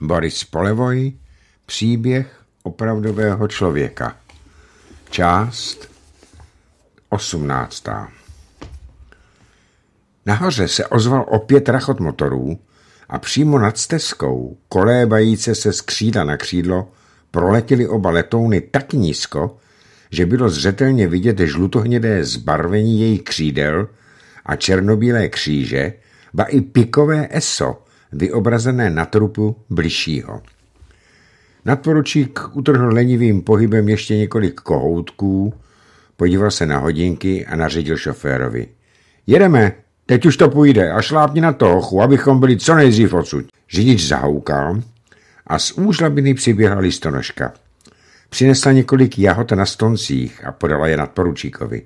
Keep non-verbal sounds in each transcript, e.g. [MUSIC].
Boris Polevoj Příběh opravdového člověka Část 18. Nahoře se ozval opět rachot motorů a přímo nad stezkou, kolébajíce se z křída na křídlo, proletěly oba letouny tak nízko, že bylo zřetelně vidět žlutohnědé zbarvení jejich křídel a černobílé kříže, ba i pikové eso – vyobrazené na trupu bližšího. Nadporučík utrhl lenivým pohybem ještě několik kohoutků, podíval se na hodinky a nařídil šoférovi. Jedeme, teď už to půjde a šlápni na tochu, abychom byli co nejdřív odsud. Řidič zahoukal a z úžlabiny přiběhla listonožka. Přinesla několik jahot na stoncích a podala je nadporučíkovi.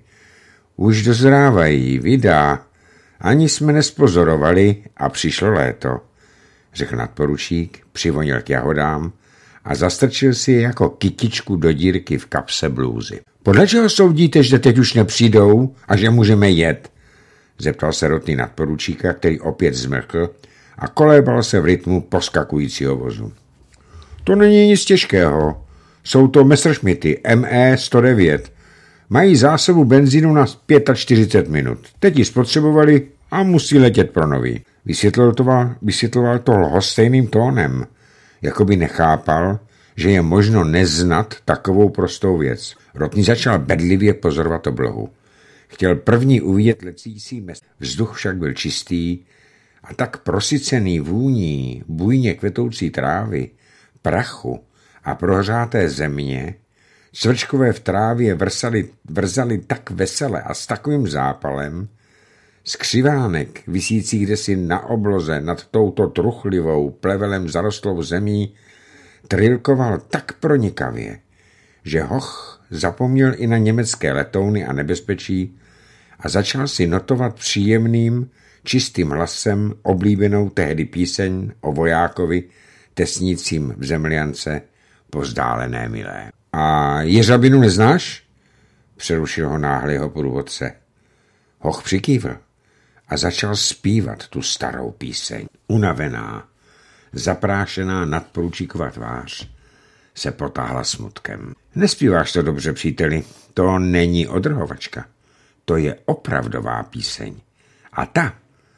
Už dozrávají, vydá. Ani jsme nespozorovali a přišlo léto řekl nadporučík, přivonil k jahodám a zastrčil si je jako kytičku do dírky v kapse blůzy. Podle čeho soudíte, že teď už nepřijdou a že můžeme jet? Zeptal se rotný nadporučíka, který opět zmrkl a kolébal se v rytmu poskakujícího vozu. To není nic těžkého. Jsou to Messerschmitty ME 109. Mají zásobu benzínu na 45 minut. Teď ji spotřebovali a musí letět pro nový. Vysvětloval to, vysvětloval to lhostejným tónem, jako by nechápal, že je možno neznat takovou prostou věc. Rotný začal bedlivě pozorovat oblohu. Chtěl první uvidět lecící mes. Vzduch však byl čistý a tak prosicený vůní bujně kvetoucí trávy, prachu a prohřáté země, Cvrčkové v trávě vrsali, vrzali tak vesele a s takovým zápalem, Skřivánek, kde kdesi na obloze nad touto truchlivou, plevelem zarostlou zemí, trilkoval tak pronikavě, že Hoch zapomněl i na německé letouny a nebezpečí a začal si notovat příjemným, čistým hlasem oblíbenou tehdy píseň o vojákovi tesnícím v zemljance po vzdálené milé. A jeřabinu neznáš? Přerušil ho náhle jeho průvodce. Hoch přikývl a začal zpívat tu starou píseň. Unavená, zaprášená nadporučíková tvář se potáhla smutkem. Nespíváš to dobře, příteli. To není odrhovačka. To je opravdová píseň. A ta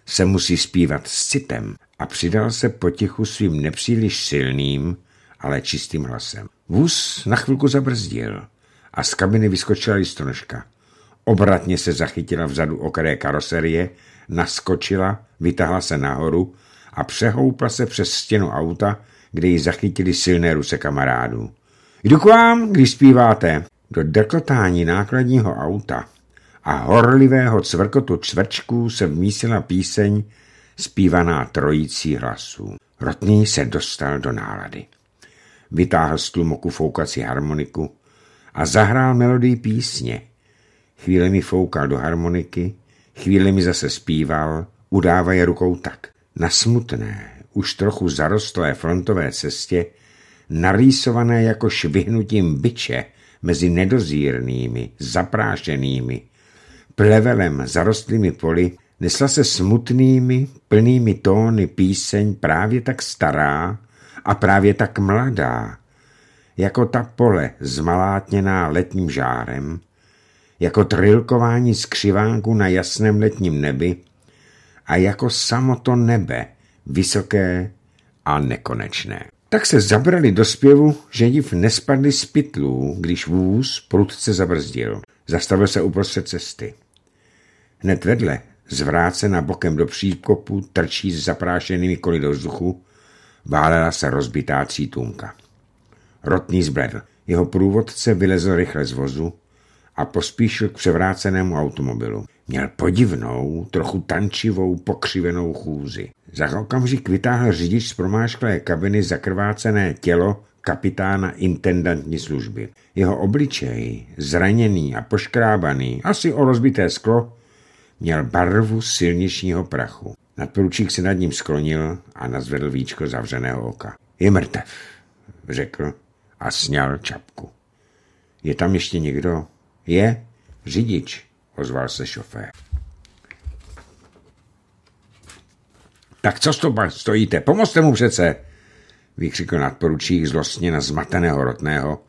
se musí zpívat s citem. A přidal se potichu svým nepříliš silným, ale čistým hlasem. Vůz na chvilku zabrzdil a z kabiny vyskočila listonožka. Obratně se zachytila vzadu okraje karoserie naskočila, vytahla se nahoru a přehoupla se přes stěnu auta, kde ji zachytili silné ruce kamarádů. Jdu k vám, když zpíváte. Do drkotání nákladního auta a horlivého cvrkotu čvrčků se vmísila píseň zpívaná trojící hlasů. Rotný se dostal do nálady. Vytáhl z tlumoku foukací harmoniku a zahrál melodii písně. Chvíle mi foukal do harmoniky, Chvíli mi zase zpíval, udávaje rukou tak. Na smutné, už trochu zarostlé frontové cestě, narýsované jako švihnutím byče mezi nedozírnými, zaprášenými, plevelem zarostlými poli, nesla se smutnými, plnými tóny píseň právě tak stará a právě tak mladá, jako ta pole zmalátněná letním žárem, jako trilkování skřivánku na jasném letním nebi a jako samo to nebe, vysoké a nekonečné. Tak se zabrali do zpěvu, že div nespadli z pytlů, když vůz prudce zabrzdil. Zastavil se uprostřed cesty. Hned vedle, zvrácena bokem do příkopu, trčí s zaprášenými koly do vzduchu, válela se rozbitá třítůnka. Rotný zbledl. Jeho průvodce vylezl rychle z vozu, a pospíšil k převrácenému automobilu. Měl podivnou, trochu tančivou, pokřivenou chůzi. Za okamžik vytáhl řidič z promášklé kabiny zakrvácené tělo kapitána intendantní služby. Jeho obličej, zraněný a poškrábaný, asi o rozbité sklo, měl barvu silničního prachu. Nadporučík se nad ním sklonil a nazvedl víčko zavřeného oka. Je mrtev, řekl a sněl čapku. Je tam ještě někdo? Je řidič, ozval se šofér. Tak co stojíte? Pomozte mu přece! vykřikl nadporučík zlostně na zmateného rotného,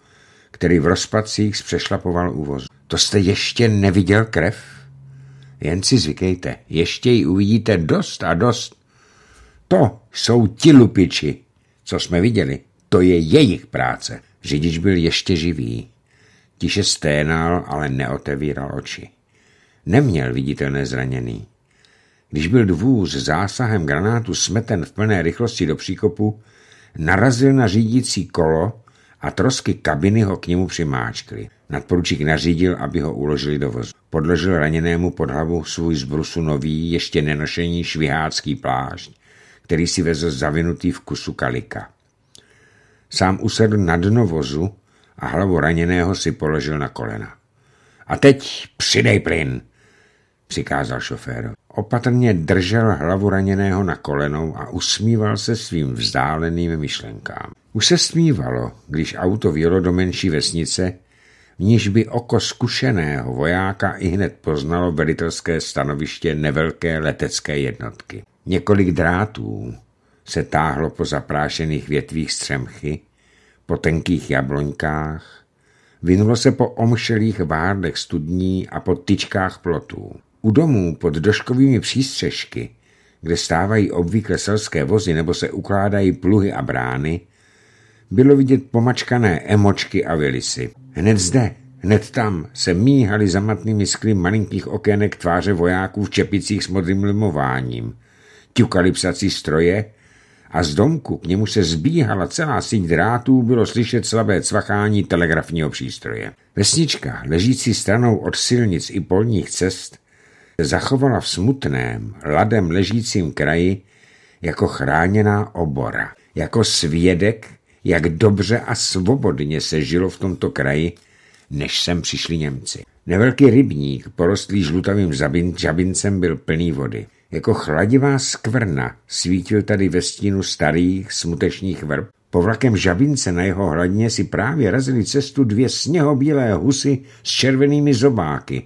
který v rozpadcích zpřešlapoval úvoz. To jste ještě neviděl krev? Jen si zvykejte, ještě ji uvidíte dost a dost. To jsou ti lupiči, co jsme viděli. To je jejich práce. Řidič byl ještě živý. Tiše sténal, ale neotevíral oči. Neměl viditelné zraněný. Když byl dvůř zásahem granátu smeten v plné rychlosti do příkopu, narazil na řídící kolo a trosky kabiny ho k němu přimáčkly. Nadporučík nařídil, aby ho uložili do vozu. Podložil raněnému pod hlavu svůj zbrusu nový, ještě nenošený švihácký plášť, který si vezl zavinutý v kusu kalika. Sám usedl na dno vozu a hlavu raněného si položil na kolena. A teď přidej plyn, přikázal šofér. Opatrně držel hlavu raněného na kolenou a usmíval se svým vzdáleným myšlenkám. Už se smívalo, když auto vjelo do menší vesnice, v níž by oko zkušeného vojáka i hned poznalo velitelské stanoviště nevelké letecké jednotky. Několik drátů se táhlo po zaprášených větvích střemchy, po tenkých jabloňkách, vynulo se po omšelých várdech studní a po tyčkách plotů. U domů pod doškovými přístřežky, kde stávají obvykle selské vozy nebo se ukládají pluhy a brány, bylo vidět pomačkané emočky a vilisy. Hned zde, hned tam se míhali zamatnými skly malinkých okének tváře vojáků v čepicích s modrým limováním. Ťukali psací stroje a z domku, k němu se zbíhala celá síť drátů, bylo slyšet slabé cvachání telegrafního přístroje. Vesnička, ležící stranou od silnic i polních cest, zachovala v smutném, ladem ležícím kraji jako chráněná obora, jako svědek, jak dobře a svobodně se žilo v tomto kraji, než sem přišli Němci. Nevelký rybník, porostlý žlutavým žabincem, byl plný vody. Jako chladivá skvrna svítil tady ve stínu starých smutečných vrb. vlakem žabince na jeho hladině si právě razili cestu dvě sněhobílé husy s červenými zobáky.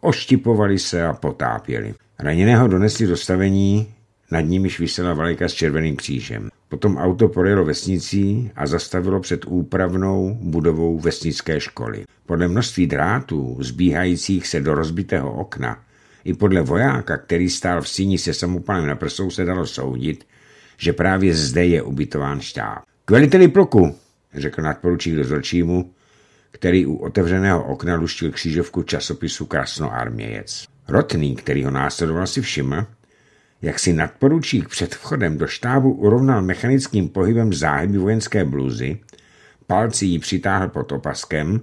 Oštipovali se a potápěli. Raněného donesli do stavení, nad nimiž vysela valika s červeným křížem. Potom auto projelo vesnicí a zastavilo před úpravnou budovou vesnické školy. Podle množství drátů, zbíhajících se do rozbitého okna, i podle vojáka, který stál v síni se samopalem na prsou, se dalo soudit, že právě zde je ubytován štáb. K veliteli pluku, řekl nadporučík dozorčímu, který u otevřeného okna luštil křížovku časopisu Krasnoarmějec. Rotný, který ho následoval, si všiml, jak si nadporučík před vchodem do štábu urovnal mechanickým pohybem záhyby vojenské bluzy, palci ji přitáhl pod opaskem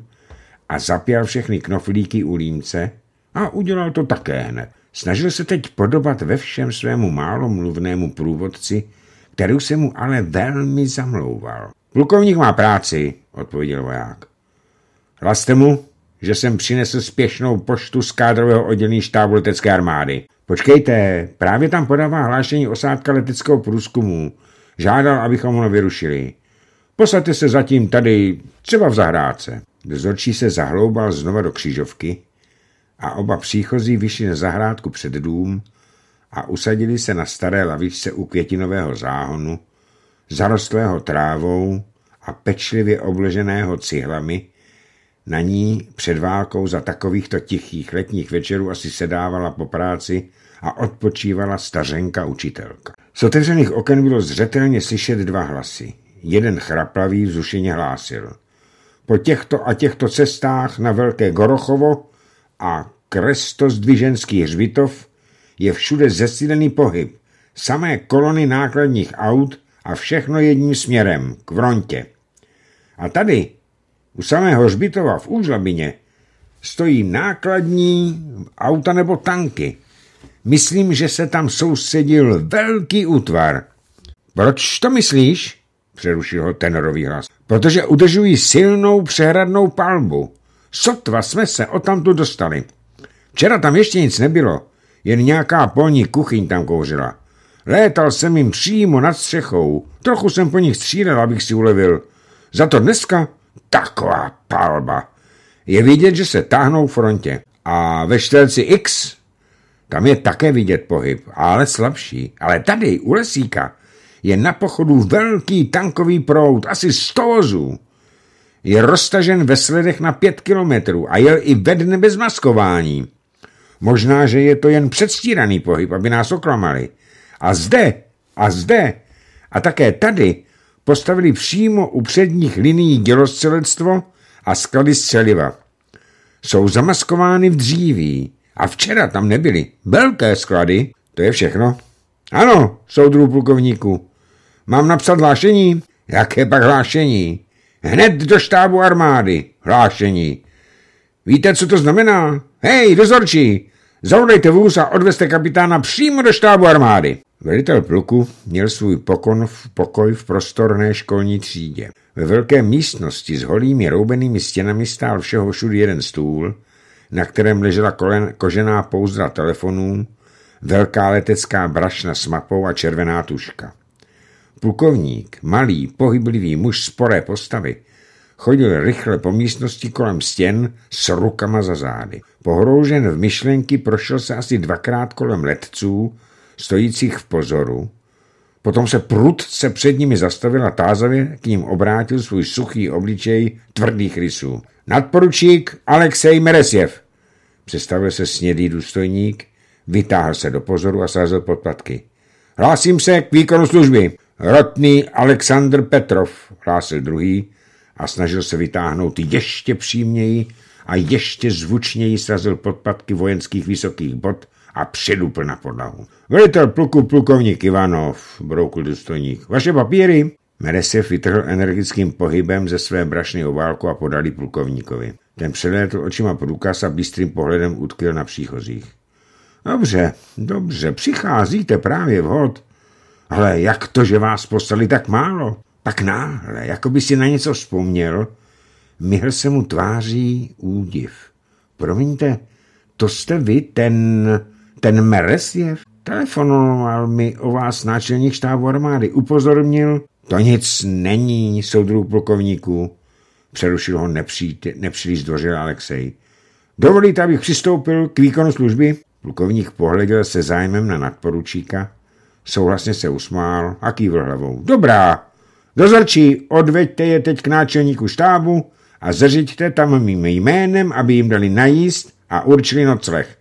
a zapěl všechny knoflíky u límce, a udělal to také hned. Snažil se teď podobat ve všem svému málomluvnému průvodci, kterou se mu ale velmi zamlouval. Plukovník má práci, odpověděl voják. Hlaste mu, že jsem přinesl spěšnou poštu z kádrového oddělení štábu letecké armády. Počkejte, právě tam podává hlášení osádka leteckého průzkumu. Žádal, abychom ho vyrušili. Posaďte se zatím tady, třeba v zahrádce. Dozorčí se zahloubal znova do křižovky, a oba příchozí vyšli na zahrádku před dům a usadili se na staré lavičce u květinového záhonu, zarostlého trávou a pečlivě obloženého cihlami, na ní před válkou za takovýchto tichých letních večerů asi sedávala po práci a odpočívala stařenka učitelka. Z otevřených oken bylo zřetelně slyšet dva hlasy. Jeden chraplavý vzrušeně hlásil. Po těchto a těchto cestách na Velké Gorochovo a krestozdviženský hřbitov je všude zesílený pohyb, samé kolony nákladních aut a všechno jedním směrem, k vrontě. A tady, u samého hřbitova v Úžlabině, stojí nákladní auta nebo tanky. Myslím, že se tam soustředil velký útvar. Proč to myslíš? Přerušil ho tenorový hlas. Protože udržují silnou přehradnou palbu. Sotva jsme se odtamtu dostali. Včera tam ještě nic nebylo, jen nějaká polní kuchyň tam kouřila. Létal jsem jim přímo nad střechou, trochu jsem po nich střílel, abych si ulevil. Za to dneska taková palba. Je vidět, že se táhnou v frontě. A ve štelci X tam je také vidět pohyb, ale slabší. Ale tady, u lesíka, je na pochodu velký tankový proud, asi 100 vozů je roztažen ve sledech na pět kilometrů a jel i ve dne bez maskování. Možná, že je to jen předstíraný pohyb, aby nás oklamali. A zde, a zde, a také tady postavili přímo u předních linií dělostřelectvo a sklady střeliva. Jsou zamaskovány v dříví a včera tam nebyly. Velké sklady, to je všechno. Ano, soudru plukovníku. Mám napsat hlášení? Jaké pak hlášení? Hned do štábu armády. Hlášení. Víte, co to znamená? Hej, dozorčí! Zavolejte vůz a odvezte kapitána přímo do štábu armády. Velitel pluku měl svůj pokon v pokoj v prostorné školní třídě. Ve velké místnosti s holými roubenými stěnami stál všeho všud jeden stůl, na kterém ležela kolen, kožená pouzdra telefonů, velká letecká brašna s mapou a červená tuška. Plukovník, malý, pohyblivý muž sporé postavy, chodil rychle po místnosti kolem stěn s rukama za zády. Pohroužen v myšlenky prošel se asi dvakrát kolem letců, stojících v pozoru, potom se prudce před nimi zastavil a tázavě k ním obrátil svůj suchý obličej tvrdých rysů. Nadporučík Alexej Meresjev. Představil se snědý důstojník, vytáhl se do pozoru a srazil podpatky. Hlásím se k výkonu služby. Rotný Alexandr Petrov, hlásil druhý a snažil se vytáhnout ještě přímněji a ještě zvučněji srazil podpadky vojenských vysokých bod a předupl na podlahu. Velitel pluku plukovník Ivanov, broukl důstojník. Vaše papíry? Meresev vytrhl energickým pohybem ze své brašny obálku a podali plukovníkovi. Ten přelétl očima průkaz a bystrým pohledem utkvěl na příchozích. Dobře, dobře, přicházíte právě vhod. Ale jak to, že vás poslali tak málo? Tak náhle, jako by si na něco vzpomněl, myhl se mu tváří údiv. Promiňte, to jste vy, ten, ten Meresjev? Telefonoval mi o vás náčelník štábu armády, upozornil. To nic není, soudruh plukovníků. přerušil ho nepříliš zdvořil Alexej. Dovolíte, abych přistoupil k výkonu služby? Plukovník pohleděl se zájmem na nadporučíka, Souhlasně se usmál a kývl hlavou. Dobrá, dozorčí, odveďte je teď k náčelníku štábu a zřiďte tam mým jménem, aby jim dali najíst a určili nocleh.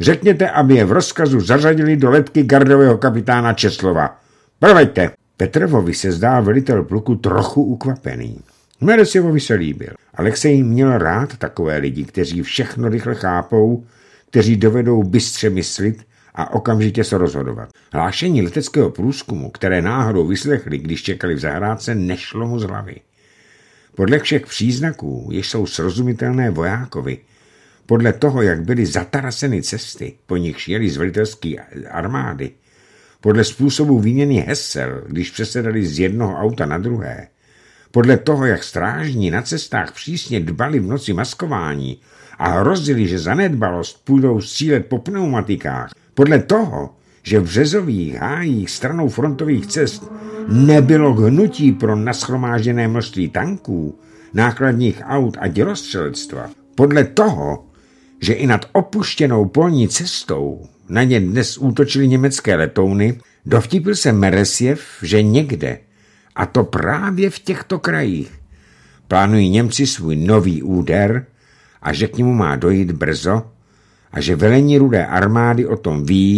Řekněte, aby je v rozkazu zařadili do letky gardového kapitána Česlova. Proveďte. Petrovovi se zdá velitel pluku trochu ukvapený. Meresjevovi se líbil. Alexej měl rád takové lidi, kteří všechno rychle chápou, kteří dovedou bystře myslit a okamžitě se rozhodovat. Hlášení leteckého průzkumu, které náhodou vyslechli, když čekali v zahrádce, nešlo mu z hlavy. Podle všech příznaků, jež jsou srozumitelné vojákovi, podle toho, jak byly zataraseny cesty, po nich šjeli z velitelské armády, podle způsobu výměny hesel, když přesedali z jednoho auta na druhé, podle toho, jak strážní na cestách přísně dbali v noci maskování a hrozili, že zanedbalost půjdou střílet po pneumatikách, podle toho, že v řezových hájích stranou frontových cest nebylo hnutí pro naschromážené množství tanků, nákladních aut a dělostřelectva, podle toho, že i nad opuštěnou polní cestou na ně dnes útočili německé letouny, dovtipil se Meresjev, že někde, a to právě v těchto krajích, plánují Němci svůj nový úder a že k němu má dojít brzo, a že velení rudé armády o tom ví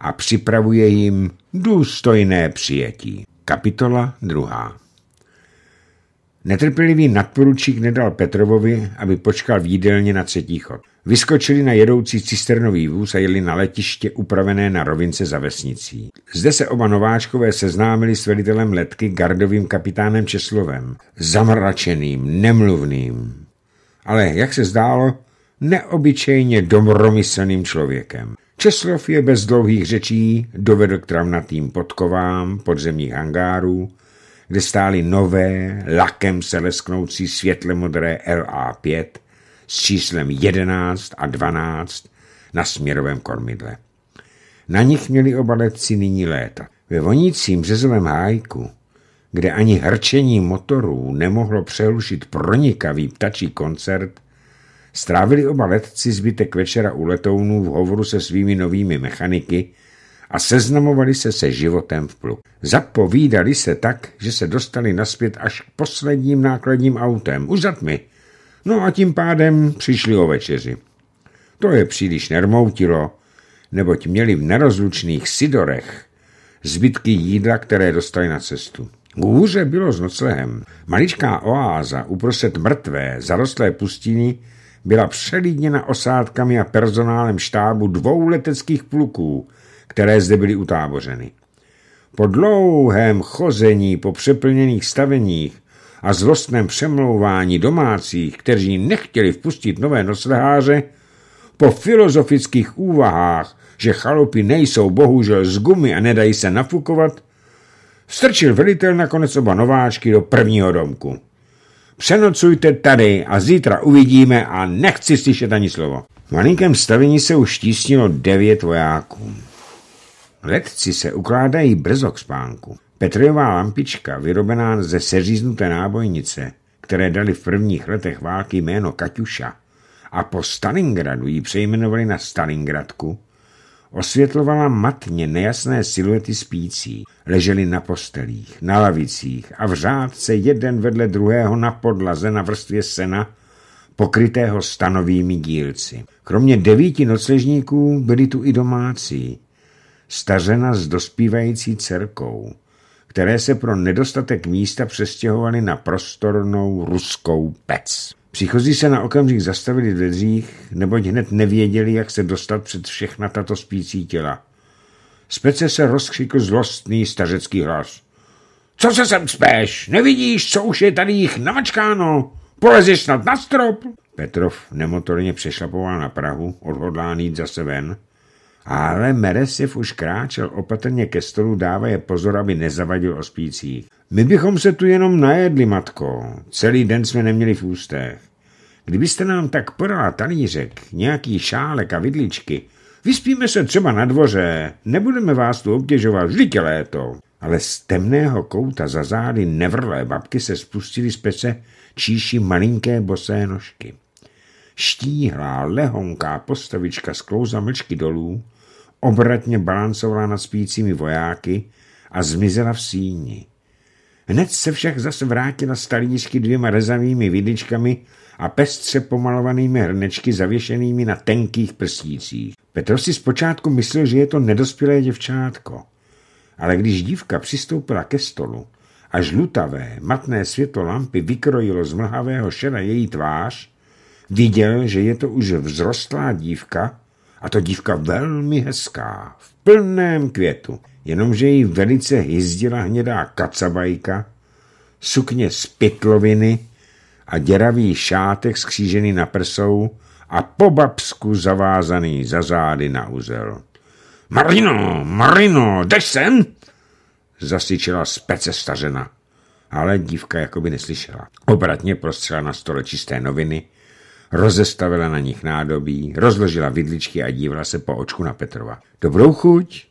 a připravuje jim důstojné přijetí. Kapitola 2. Netrpělivý nadporučík nedal Petrovovi, aby počkal v jídelně na třetí chod. Vyskočili na jedoucí cisternový vůz a jeli na letiště upravené na rovince za vesnicí. Zde se oba nováčkové seznámili s velitelem letky gardovým kapitánem Česlovem, zamračeným, nemluvným. Ale jak se zdálo, neobyčejně domromyslným člověkem. Česlov je bez dlouhých řečí dovedl k travnatým podkovám podzemních hangárů, kde stály nové, lakem se lesknoucí světle modré LA5 s číslem 11 a 12 na směrovém kormidle. Na nich měli oba letci nyní létat. Ve vonícím řezovém hájku, kde ani hrčení motorů nemohlo přerušit pronikavý ptačí koncert, Strávili oba letci zbytek večera u letounů v hovoru se svými novými mechaniky a seznamovali se se životem v pluk. Zapovídali se tak, že se dostali naspět až k posledním nákladním autem, už za tmy. No a tím pádem přišli o večeři. To je příliš nermoutilo, neboť měli v nerozlučných sidorech zbytky jídla, které dostali na cestu. Hůře bylo s noclehem. Maličká oáza uprostřed mrtvé, zarostlé pustiny byla přelídněna osádkami a personálem štábu dvou leteckých pluků, které zde byly utábořeny. Po dlouhém chození po přeplněných staveních a zlostném přemlouvání domácích, kteří nechtěli vpustit nové nosleháře, po filozofických úvahách, že chalupy nejsou bohužel z gumy a nedají se nafukovat, strčil velitel nakonec oba nováčky do prvního domku. Přenocujte tady a zítra uvidíme a nechci slyšet ani slovo. V malinkém stavení se už tísnilo devět vojáků. Letci se ukládají brzo k spánku. Petrojová lampička, vyrobená ze seříznuté nábojnice, které dali v prvních letech války jméno Kaťuša a po Stalingradu ji přejmenovali na Stalingradku, Osvětlovala matně nejasné siluety spící. Leželi na postelích, na lavicích a v řádce jeden vedle druhého na podlaze na vrstvě sena, pokrytého stanovými dílci. Kromě devíti nocležníků byli tu i domácí. Stařena s dospívající dcerkou které se pro nedostatek místa přestěhovaly na prostornou ruskou pec. Příchozí se na okamžik zastavili v dveřích, neboť hned nevěděli, jak se dostat před všechna tato spící těla. Z pece se rozkřikl zlostný stařecký hlas. Co se sem spéš? Nevidíš, co už je tady jich namačkáno? Polezeš snad na strop? Petrov nemotorně přešlapoval na Prahu, odhodlán jít zase ven, ale Meresiv už kráčel opatrně ke stolu, dávaje pozor, aby nezavadil ospící. My bychom se tu jenom najedli, matko. Celý den jsme neměli v ústech. Kdybyste nám tak podala talířek, nějaký šálek a vidličky, vyspíme se třeba na dvoře, nebudeme vás tu obtěžovat, vždyť je léto. Ale z temného kouta za zády nevrlé babky se spustily z pece číši malinké bosé nožky. Štíhlá, lehonká postavička sklouza mlčky dolů, obratně balancovala nad spícími vojáky a zmizela v síni. Hned se však zase vrátila z talířky dvěma rezavými vidičkami a pestře pomalovanými hrnečky zavěšenými na tenkých prstících. Petro si zpočátku myslel, že je to nedospělé děvčátko. Ale když dívka přistoupila ke stolu a žlutavé, matné světlo lampy vykrojilo z mlhavého šera její tvář, viděl, že je to už vzrostlá dívka, a to dívka velmi hezká, v plném květu, jenomže jí velice hyzdila hnědá kacabajka, sukně z pytloviny a děravý šátek skřížený na prsou a po babsku zavázaný za zády na uzel. Marino, Marino, jdeš sem? Zasičela spece stařena, ale dívka jakoby neslyšela. Obratně prostřela na stole čisté noviny, rozestavila na nich nádobí, rozložila vidličky a dívala se po očku na Petrova. Dobrou chuť?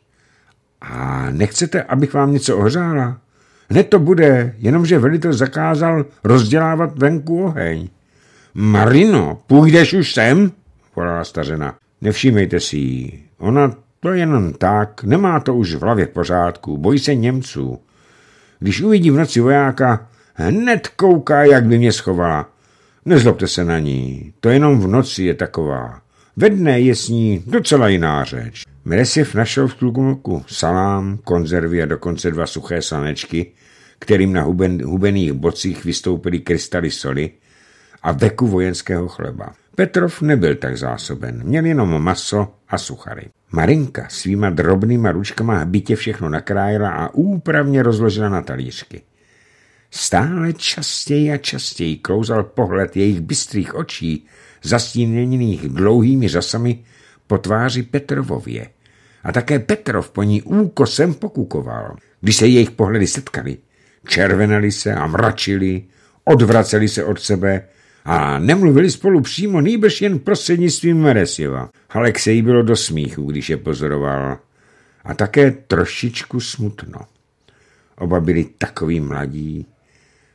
A nechcete, abych vám něco ohřála? Hned to bude, jenomže velitel zakázal rozdělávat venku oheň. Marino, půjdeš už sem? volala stařena. Nevšímejte si ji. Ona to jenom tak, nemá to už v hlavě v pořádku, bojí se Němců. Když uvidí v noci vojáka, hned kouká, jak by mě schovala. Nezlobte se na ní, to jenom v noci je taková. Ve dne je s ní docela jiná řeč. Mresiv našel v tlukmulku salám, konzervy a dokonce dva suché sanečky, kterým na huben, hubených bocích vystoupily krystaly soli a veku vojenského chleba. Petrov nebyl tak zásoben, měl jenom maso a suchary. Marinka svýma drobnýma ručkama hbitě všechno nakrájela a úpravně rozložila na talířky. Stále častěji a častěji klouzal pohled jejich bystrých očí, zastíněných dlouhými řasami, po tváři Petrovově. A také Petrov po ní úkosem pokukoval. Když se jejich pohledy setkali, červenali se a mračili, odvraceli se od sebe a nemluvili spolu přímo, nejbrž jen prostřednictvím Meresjeva. Alexej bylo do smíchu, když je pozoroval. A také trošičku smutno. Oba byli takový mladí,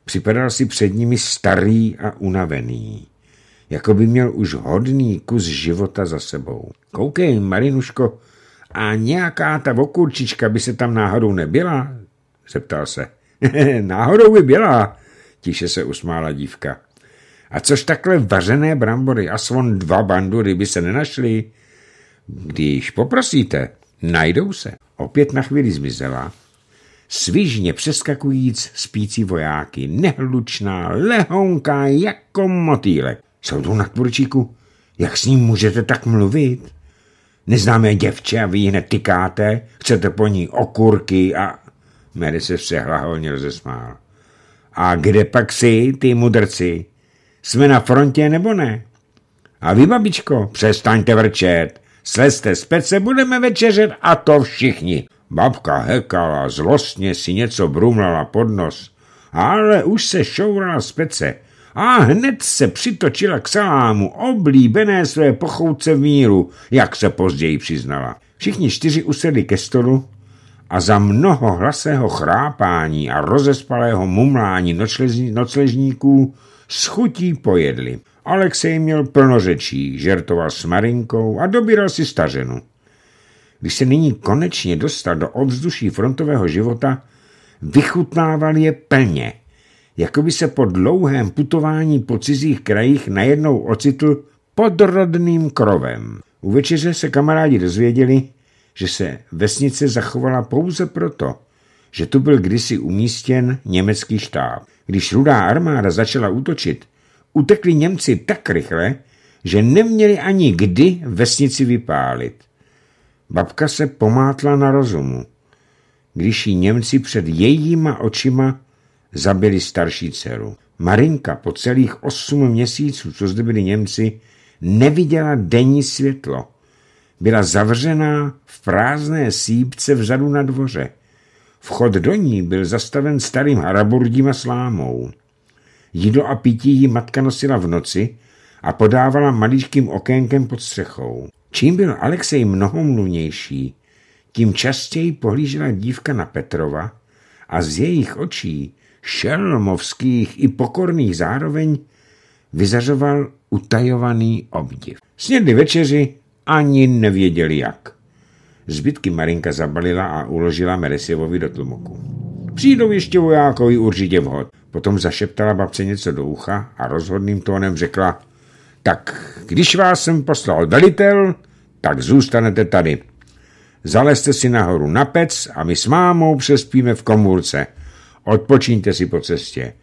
Připadal si před nimi starý a unavený, jako by měl už hodný kus života za sebou. Koukej, Marinuško, a nějaká ta vokurčička by se tam náhodou nebyla? Zeptal se. [LAUGHS] náhodou by byla, tiše se usmála dívka. A což takhle vařené brambory, a svon dva bandury by se nenašly? Když poprosíte, najdou se. Opět na chvíli zmizela svižně přeskakujíc spící vojáky, nehlučná, lehonká jako motýlek. Jsou tu nadporučíku, jak s ním můžete tak mluvit? Neznámé děvče a vy ji netykáte? tykáte, chcete po ní okurky a... Mary se přehlaholně rozesmál. A kde pak si, ty mudrci? Jsme na frontě nebo ne? A vy, babičko, přestaňte vrčet. Slezte z pece, budeme večeřet a to všichni. Babka hekala, zlostně si něco brumlala pod nos, ale už se šourala z pece a hned se přitočila k salámu, oblíbené své pochouce v míru, jak se později přiznala. Všichni čtyři usedli ke stolu a za mnoho hlasého chrápání a rozespalého mumlání nocležníků s chutí pojedli. Alexej měl plno řečí, žertoval s Marinkou a dobíral si staženu když se nyní konečně dostal do ovzduší frontového života, vychutnával je plně, jako by se po dlouhém putování po cizích krajích najednou ocitl pod rodným krovem. U večeře se kamarádi dozvěděli, že se vesnice zachovala pouze proto, že tu byl kdysi umístěn německý štáb. Když rudá armáda začala útočit, utekli Němci tak rychle, že neměli ani kdy vesnici vypálit. Babka se pomátla na rozumu, když ji Němci před jejíma očima zabili starší dceru. Marinka po celých osm měsíců, co zde byli Němci, neviděla denní světlo. Byla zavřená v prázdné sípce vzadu na dvoře. Vchod do ní byl zastaven starým haraburdím a slámou. Jídlo a pití jí matka nosila v noci a podávala maličkým okénkem pod střechou. Čím byl Alexej mnohomluvnější, tím častěji pohlížela dívka na Petrova a z jejich očí, šelmovských i pokorných zároveň, vyzařoval utajovaný obdiv. Snědli večeři, ani nevěděli jak. Zbytky Marinka zabalila a uložila Meresjevovi do tlumoku. Přijdou ještě vojákovi určitě vhod. Potom zašeptala babce něco do ucha a rozhodným tónem řekla – tak když vás jsem poslal velitel, tak zůstanete tady. Zalezte si nahoru na pec a my s mámou přespíme v komůrce. Odpočíňte si po cestě.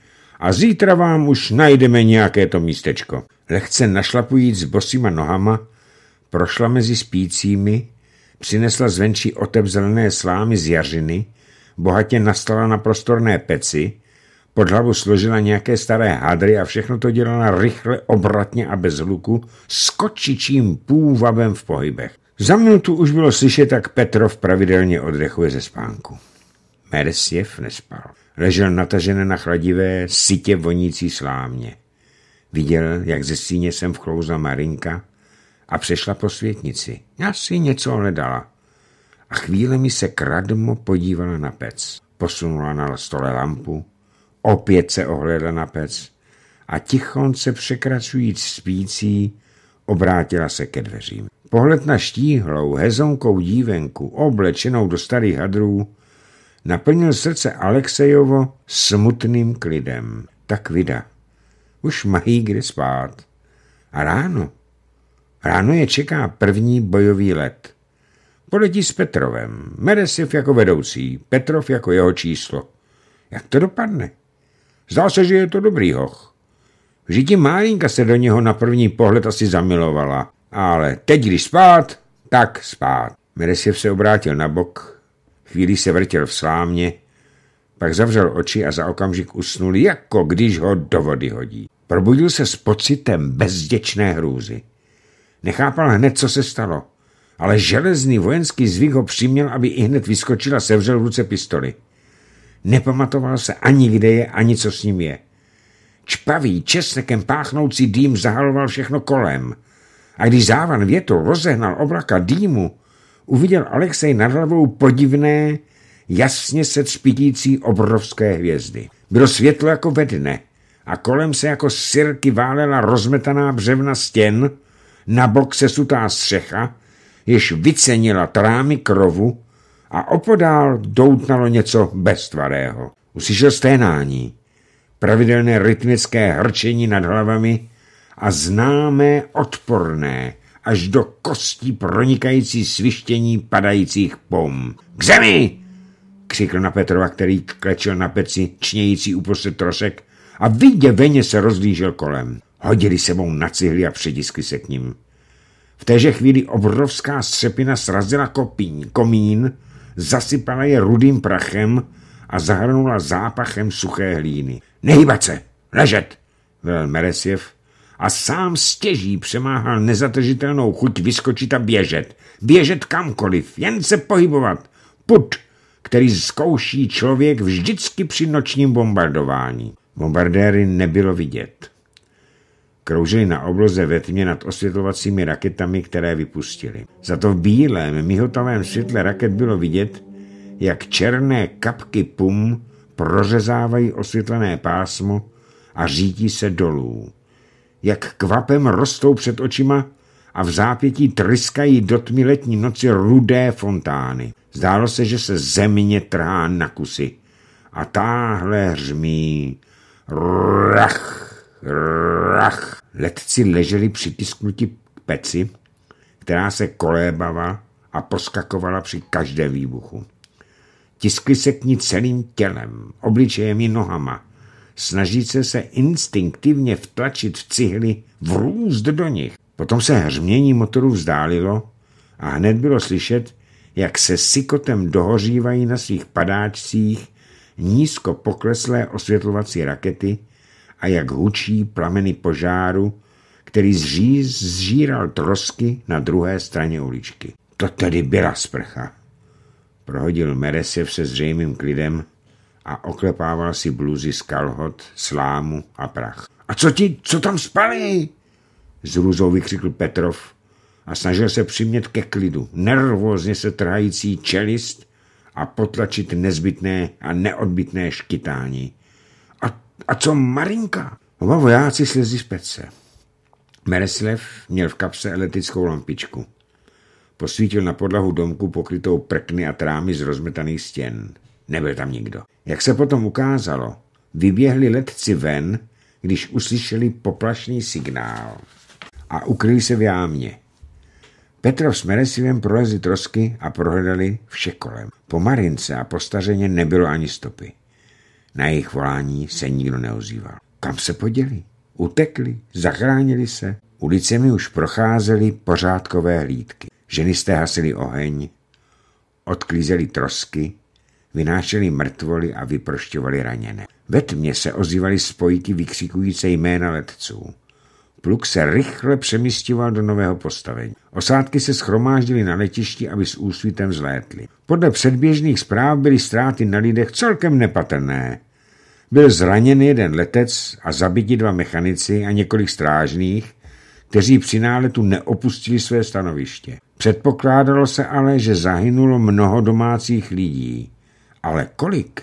A zítra vám už najdeme nějaké to místečko. Lehce našlapujíc s bosýma nohama, prošla mezi spícími, přinesla zvenčí otevřené slámy z jařiny, bohatě nastala na prostorné peci, pod hlavu složila nějaké staré hadry a všechno to dělala rychle, obratně a bez hluku, s kočičím půvabem v pohybech. Za minutu už bylo slyšet, jak Petrov pravidelně odrechuje ze spánku. Mersiev nespal. Ležel natažené na chladivé, sitě vonící slámě. Viděl, jak ze síně sem vchlouzla Marinka a přešla po světnici. si něco hledala. A chvíle mi se kradmo podívala na pec. Posunula na stole lampu, Opět se ohledla na pec a tichonce překračujíc spící obrátila se ke dveřím. Pohled na štíhlou, hezonkou dívenku, oblečenou do starých hadrů, naplnil srdce Alexejovo smutným klidem. Tak vida, už mají kde spát. A ráno? Ráno je čeká první bojový let. Poletí s Petrovem, Meresiv jako vedoucí, Petrov jako jeho číslo. Jak to dopadne? Zdá se, že je to dobrý hoch. Vždyť malinka se do něho na první pohled asi zamilovala. Ale teď, když spát, tak spát. Meresiev se obrátil na bok, chvíli se vrtěl v slámě, pak zavřel oči a za okamžik usnul, jako když ho do vody hodí. Probudil se s pocitem bezděčné hrůzy. Nechápal hned, co se stalo, ale železný vojenský zvyk ho přiměl, aby i hned vyskočil a sevřel v ruce pistoli. Nepamatoval se ani kde je, ani co s ním je. Čpavý, česnekem páchnoucí dým zahaloval všechno kolem. A když závan větu rozehnal oblaka dýmu, uviděl Alexej nad hlavou podivné, jasně se třpitící obrovské hvězdy. Bylo světlo jako ve dne a kolem se jako sirky válela rozmetaná břevna stěn, na bok se sutá střecha, jež vycenila trámy krovu a opodál doutnalo něco beztvarého. Uslyšel sténání, pravidelné rytmické hrčení nad hlavami a známé odporné, až do kostí pronikající svištění padajících pom. K zemi! křikl na Petrova, který klečel na peci, čnějící uprostřed trosek a vyděveně se rozlížel kolem. Hodili sebou na cihly a předisky se k ním. V téže chvíli obrovská střepina srazila kopín, komín zasypala je rudým prachem a zahrnula zápachem suché hlíny. Nehýbat se! Ležet! velel Meresjev a sám stěží přemáhal nezatržitelnou chuť vyskočit a běžet. Běžet kamkoliv, jen se pohybovat. Put, který zkouší člověk vždycky při nočním bombardování. Bombardéry nebylo vidět. Kroužili na obloze ve tmě nad osvětlovacími raketami, které vypustili. Za to v bílém, mihotavém světle raket bylo vidět, jak černé kapky pum prořezávají osvětlené pásmo a řítí se dolů. Jak kvapem rostou před očima a v zápětí tryskají do tmy letní noci rudé fontány. Zdálo se, že se země trhá na kusy a táhle hřmí. Rach! Rach. Letci leželi přitisknuti k peci, která se kolébala a poskakovala při každé výbuchu. Tiskli se k ní celým tělem, obličejem i nohama. Snažíce se instinktivně vtlačit v cihly, růst do nich. Potom se hřmění motoru vzdálilo a hned bylo slyšet, jak se sykotem dohořívají na svých padáčcích nízko pokleslé osvětlovací rakety, a jak hučí plameny požáru, který zříz zžíral trosky na druhé straně uličky. To tedy byla sprcha. Prohodil Meresev se zřejmým klidem a oklepával si bluzy z kalhot, slámu a prach. A co ti, co tam spali? Z růzou vykřikl Petrov a snažil se přimět ke klidu, nervózně se trhající čelist a potlačit nezbytné a neodbitné škytání. A co Marinka? Oba vojáci slezli z pece. Mereslev měl v kapse elektrickou lampičku. Posvítil na podlahu domku pokrytou prkny a trámy z rozmetaných stěn. Nebyl tam nikdo. Jak se potom ukázalo, vyběhli letci ven, když uslyšeli poplašný signál a ukryli se v jámě. Petrov s Meresivem prolezli trosky a prohledali vše kolem. Po Marince a po nebylo ani stopy. Na jejich volání se nikdo neozýval. Kam se poděli? Utekli, zachránili se. Ulicemi už procházely pořádkové hlídky. Ženy jste hasily oheň, odklízeli trosky, vynášeli mrtvoly a vyprošťovali raněné. Ve tmě se ozývaly spojky vykřikující jména letců. Pluk se rychle přemístil do nového postavení. Osádky se schromáždily na letišti, aby s úsvitem zlétly. Podle předběžných zpráv byly ztráty na lidech celkem nepatrné. Byl zraněn jeden letec a zabiti dva mechanici a několik strážných, kteří při náletu neopustili své stanoviště. Předpokládalo se ale, že zahynulo mnoho domácích lidí, ale kolik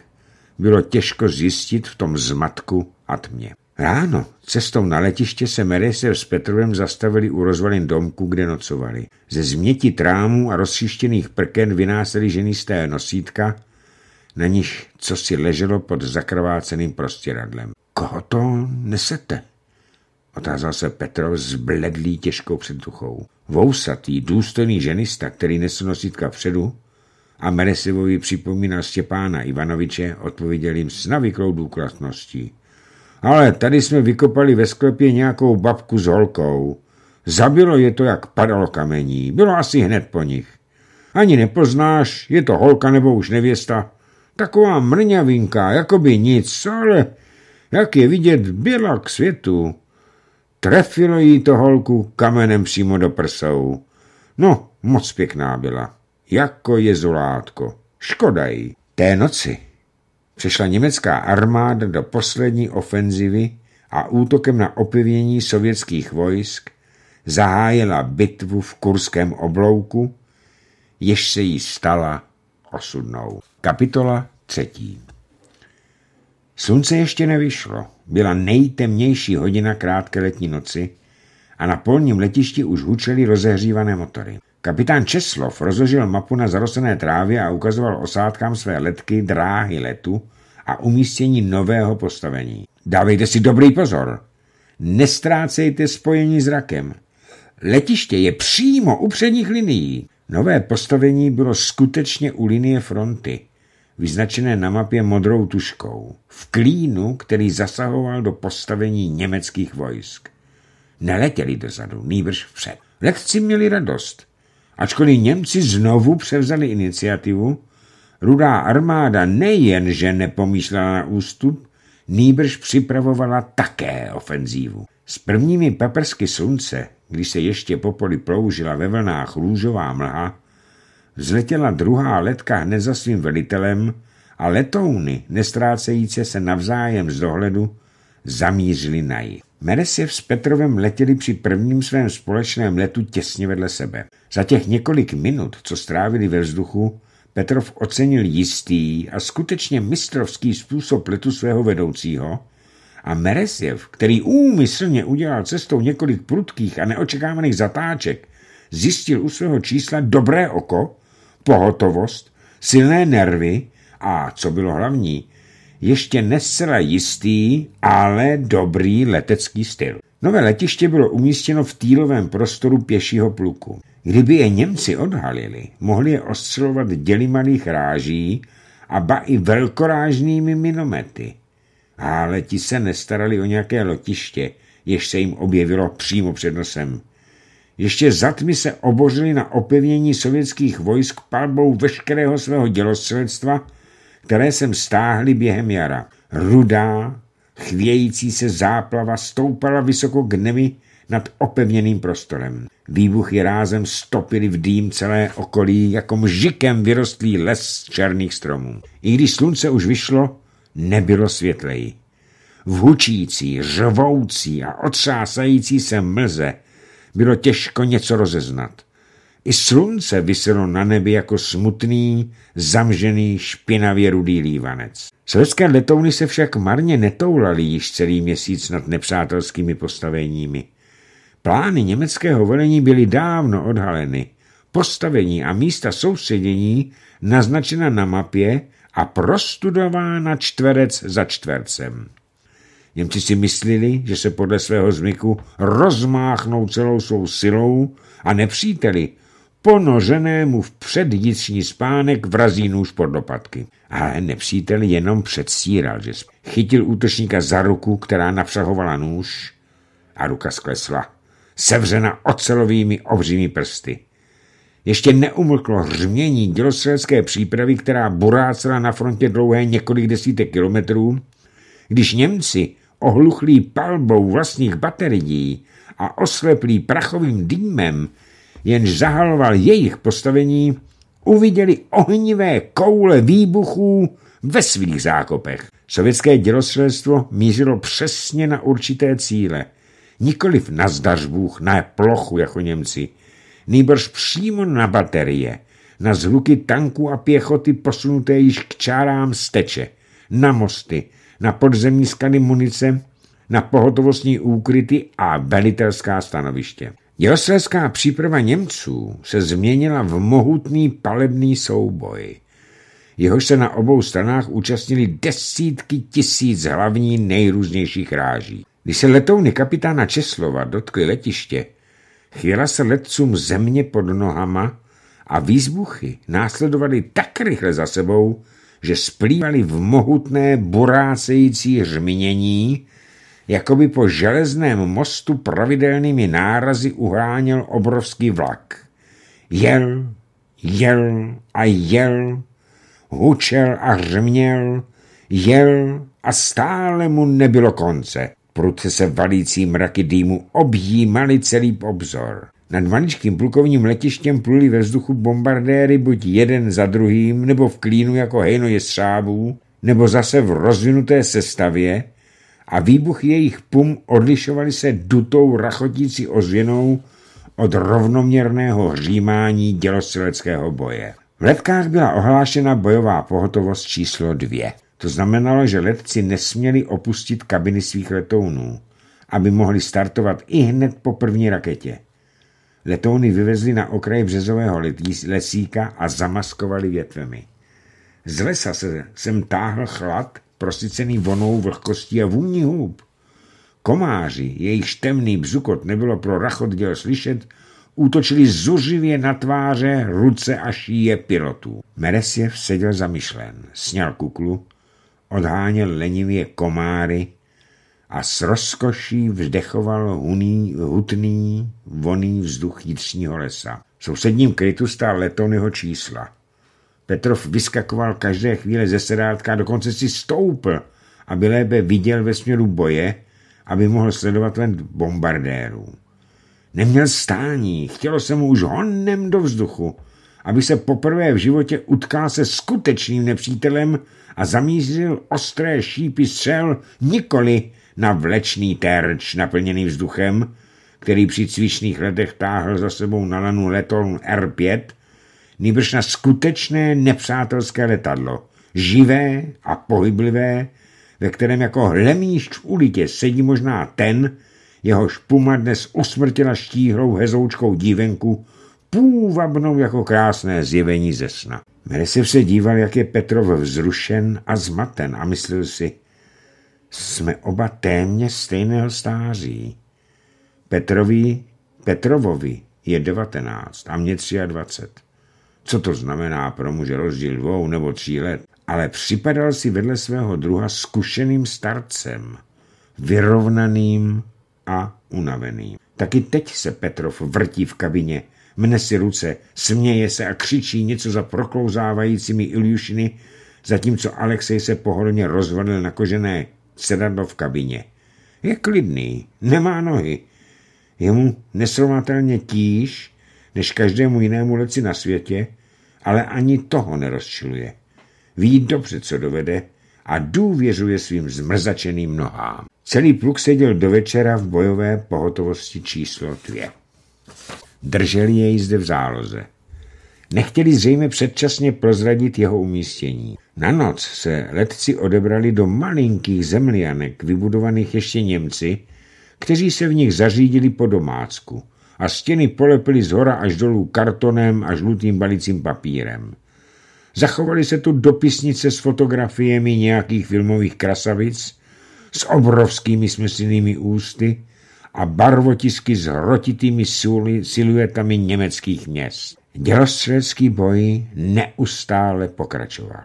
bylo těžko zjistit v tom zmatku a tmě. Ráno cestou na letiště se Merejsev s Petrovem zastavili u rozvalin domku, kde nocovali. Ze změti trámů a rozšištěných prken vynásely ženisté nosítka na nich co si leželo pod zakrváceným prostěradlem. Koho to nesete? Otázal se Petrov zbledlý těžkou předtuchou. Vousatý, důstojný ženista, který nesl nositka vpředu a Meresivovi připomínal Štěpána Ivanoviče, odpověděl jim s navyklou důkladností. Ale tady jsme vykopali ve sklepě nějakou babku s holkou. Zabilo je to, jak padalo kamení. Bylo asi hned po nich. Ani nepoznáš, je to holka nebo už nevěsta. Taková mrňavinka, jako by nic, ale jak je vidět, byla k světu. Trefilo jí to holku kamenem přímo do prsou. No, moc pěkná byla. Jako jezulátko. Škoda jí. Té noci přešla německá armáda do poslední ofenzivy a útokem na opivění sovětských vojsk zahájila bitvu v Kurském oblouku, jež se jí stala osudnou. Kapitola třetí. Slunce ještě nevyšlo. Byla nejtemnější hodina krátké letní noci a na polním letišti už hučely rozehřívané motory. Kapitán Česlov rozložil mapu na zarosené trávě a ukazoval osádkám své letky dráhy letu a umístění nového postavení. Dávejte si dobrý pozor. Nestrácejte spojení s rakem. Letiště je přímo u předních linií. Nové postavení bylo skutečně u linie fronty, vyznačené na mapě modrou tuškou, v klínu, který zasahoval do postavení německých vojsk. Neletěli dozadu, nýbrž vpřed. Letci měli radost. Ačkoliv Němci znovu převzali iniciativu, rudá armáda nejenže nepomýšlela na ústup, nýbrž připravovala také ofenzívu. S prvními paprsky slunce když se ještě po poli ploužila ve vlnách růžová mlha, vzletěla druhá letka hned za svým velitelem a letouny, nestrácejíce se navzájem z dohledu, zamířili na jih. Meresiev s Petrovem letěli při prvním svém společném letu těsně vedle sebe. Za těch několik minut, co strávili ve vzduchu, Petrov ocenil jistý a skutečně mistrovský způsob letu svého vedoucího a Meresjev, který úmyslně udělal cestou několik prudkých a neočekávaných zatáček, zjistil u svého čísla dobré oko, pohotovost, silné nervy a, co bylo hlavní, ještě nesela jistý, ale dobrý letecký styl. Nové letiště bylo umístěno v týlovém prostoru pěšího pluku. Kdyby je Němci odhalili, mohli je ostřelovat děli malých ráží a ba i velkorážnými minomety ale ti se nestarali o nějaké lotiště, jež se jim objevilo přímo před nosem. Ještě za tmy se obořili na opevnění sovětských vojsk palbou veškerého svého dělostřelectva, které sem stáhli během jara. Rudá, chvějící se záplava stoupala vysoko k nevi nad opevněným prostorem. Výbuchy rázem stopily v dým celé okolí, jako mžikem vyrostlý les černých stromů. I když slunce už vyšlo, nebylo světleji. V hučící, žvoucí a otřásající se mlze bylo těžko něco rozeznat. I slunce vyselo na nebi jako smutný, zamžený, špinavě rudý lívanec. Sovětské letouny se však marně netoulaly již celý měsíc nad nepřátelskými postaveními. Plány německého velení byly dávno odhaleny. Postavení a místa soustředění naznačena na mapě a prostudována čtverec za čtvercem. Němci si myslili, že se podle svého zmyku rozmáchnou celou svou silou a nepříteli, ponoženému v předjitřní spánek vrazí nůž pod dopadky. Ale nepřítel jenom předstíral, že chytil útočníka za ruku, která napřahovala nůž a ruka sklesla, sevřena ocelovými obřími prsty. Ještě neumlklo řmění dělostřelecké přípravy, která burácela na frontě dlouhé několik desítek kilometrů, když Němci, ohluchlí palbou vlastních baterií a osleplí prachovým dýmem, jenž zahaloval jejich postavení, uviděli ohnivé koule výbuchů ve svých zákopech. Sovětské dělostřelstvo mířilo přesně na určité cíle, nikoliv na zdařbůh, na plochu jako Němci – nýbrž přímo na baterie, na zvuky tanků a pěchoty posunuté již k čárám steče, na mosty, na podzemní skany munice, na pohotovostní úkryty a velitelská stanoviště. Dělostelská příprava Němců se změnila v mohutný palebný souboj. Jehož se na obou stranách účastnili desítky tisíc hlavní nejrůznějších ráží. Když se letouny kapitána Česlova dotkly letiště, Chyla se letcům země pod nohama a výzbuchy následovaly tak rychle za sebou, že splývaly v mohutné burácející řminění, jako by po železném mostu pravidelnými nárazy uháněl obrovský vlak. Jel, jel a jel, hučel a řměl, jel a stále mu nebylo konce. Prudce se valící mraky dýmu objímaly celý obzor. Nad maličkým plukovním letištěm pluli ve vzduchu bombardéry buď jeden za druhým, nebo v klínu jako hejno jestřábů, nebo zase v rozvinuté sestavě a výbuch jejich pum odlišovaly se dutou rachotící ozvěnou od rovnoměrného hřímání dělostřeleckého boje. V letkách byla ohlášena bojová pohotovost číslo dvě. To znamenalo, že letci nesměli opustit kabiny svých letounů, aby mohli startovat i hned po první raketě. Letouny vyvezli na okraj březového lesíka a zamaskovali větvemi. Z lesa se sem táhl chlad, prosycený vonou vlhkostí a vůní hůb. Komáři, jejich temný bzukot nebylo pro rachot děl slyšet, útočili zuřivě na tváře, ruce a šíje pilotů. Meresjev seděl zamyšlen, sněl kuklu odháněl lenivě komáry a s rozkoší vzdechoval huný, hutný, voný vzduch jitřního lesa. V sousedním krytu stál letonyho čísla. Petrov vyskakoval každé chvíle ze sedátka a dokonce si stoupl, aby lépe viděl ve směru boje, aby mohl sledovat len bombardérů. Neměl stání, chtělo se mu už honem do vzduchu aby se poprvé v životě utkal se skutečným nepřítelem a zamířil ostré šípy střel nikoli na vlečný terč naplněný vzduchem, který při cvičných letech táhl za sebou na lanu letoun R5, nýbrž na skutečné nepřátelské letadlo, živé a pohyblivé, ve kterém jako hlemíšť v ulitě sedí možná ten, jehož Puma dnes usmrtila štíhlou hezoučkou dívenku půvabnou jako krásné zjevení ze sna. Resiv se díval, jak je Petrov vzrušen a zmaten a myslel si, jsme oba téměř stejného stáří. Petrovi, Petrovovi je 19 a mě 23. Co to znamená pro muže rozdíl dvou nebo tří let? Ale připadal si vedle svého druha zkušeným starcem, vyrovnaným a unaveným. Taky teď se Petrov vrtí v kabině mne si ruce, směje se a křičí něco za proklouzávajícími Iliušiny, zatímco Alexej se pohodlně rozvadl na kožené sedadlo v kabině. Je klidný, nemá nohy. Je mu nesrovnatelně tíž, než každému jinému leci na světě, ale ani toho nerozčiluje. Ví dobře, co dovede a důvěřuje svým zmrzačeným nohám. Celý pluk seděl do večera v bojové pohotovosti číslo 2. Drželi jej zde v záloze. Nechtěli zřejmě předčasně prozradit jeho umístění. Na noc se letci odebrali do malinkých zemlianek, vybudovaných ještě Němci, kteří se v nich zařídili po domácku a stěny polepili z hora až dolů kartonem a žlutým balicím papírem. Zachovaly se tu dopisnice s fotografiemi nějakých filmových krasavic, s obrovskými smyslnými ústy, a barvotisky s hrotitými siluetami německých měst. Dělostřelecký boj neustále pokračoval.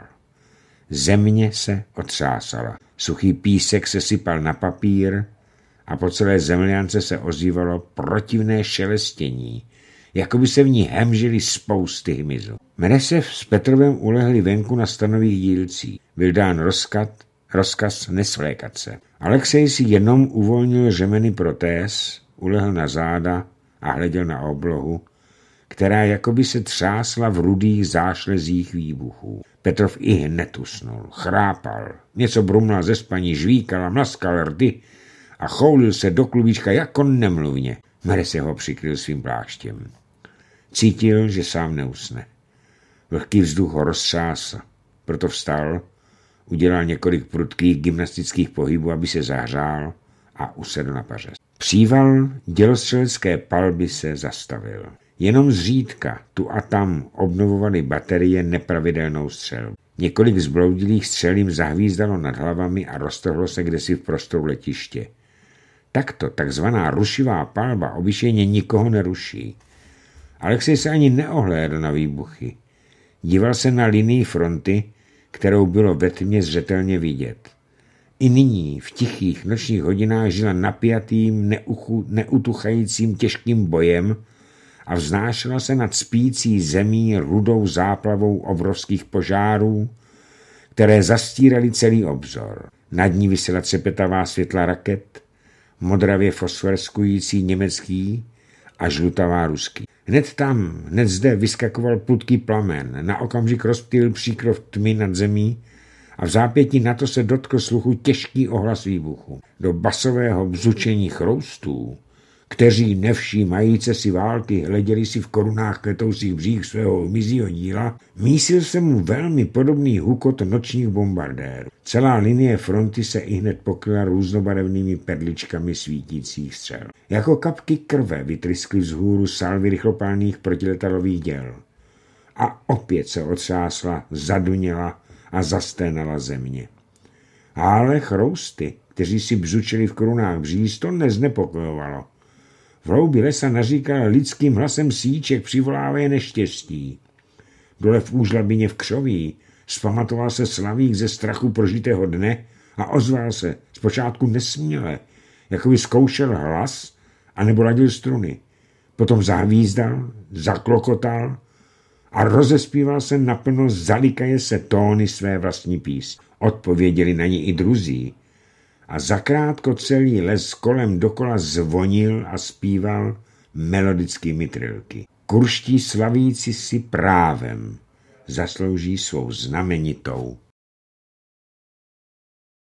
Země se otřásala. Suchý písek se sypal na papír a po celé zemljance se ozývalo protivné šelestění, jako by se v ní hemžili spousty hmyzu. Mresev s Petrovem ulehli venku na stanových dílcích. Byl dán rozkaz, rozkaz nesvlékat se. Alexej si jenom uvolnil řemeny protéz, ulehl na záda a hleděl na oblohu, která jakoby se třásla v rudých zášlezích výbuchů. Petrov i hned usnul, chrápal, něco brumla ze spaní, žvíkala, mlaskal rdy a choulil se do klubička jako nemluvně. se ho přikryl svým pláštěm. Cítil, že sám neusne. Vlhký vzduch ho rozsásl, proto vstal udělal několik prudkých gymnastických pohybů, aby se zahřál a usedl na paře. Příval dělostřelecké palby se zastavil. Jenom zřídka tu a tam obnovovaly baterie nepravidelnou střelbu. Několik zbloudilých střel jim zahvízdalo nad hlavami a roztrhlo se kdesi v prostoru letiště. Takto takzvaná rušivá palba obyčejně nikoho neruší. Alexej se ani neohlédl na výbuchy. Díval se na linii fronty, kterou bylo ve tmě zřetelně vidět. I nyní v tichých nočních hodinách žila napjatým, neuchu, neutuchajícím těžkým bojem a vznášela se nad spící zemí rudou záplavou obrovských požárů, které zastíraly celý obzor. Nad ní vysela třepetavá světla raket, modravě fosforskující německý a žlutavá ruský. Hned tam, hned zde vyskakoval prudký plamen, na okamžik rozptýl příkrov tmy nad zemí a v zápětí na to se dotkl sluchu těžký ohlas výbuchu. Do basového bzučení chroustů kteří nevšímajíce si války hleděli si v korunách květousích břích svého mizího díla, mísil se mu velmi podobný hukot nočních bombardérů. Celá linie fronty se i hned pokryla různobarevnými perličkami svítících střel. Jako kapky krve vytryskly vzhůru salvy rychlopálných protiletadlových děl. A opět se otřásla, zaduněla a zasténala země. Ale chrousty, kteří si bzučili v korunách bříz, to neznepokojovalo. V loubi lesa naříkal lidským hlasem síček, přivolávaje neštěstí. Dole v úžlabině v křoví spamatoval se slavík ze strachu prožitého dne a ozval se, zpočátku nesměle, jako by zkoušel hlas a nebo ladil struny. Potom závízdal, zaklokotal a rozespíval se naplno zalikaje se tóny své vlastní písně. Odpověděli na ně i druzí, a zakrátko celý les kolem dokola zvonil a zpíval melodickými trilky. Kurští slavíci si právem zaslouží svou znamenitou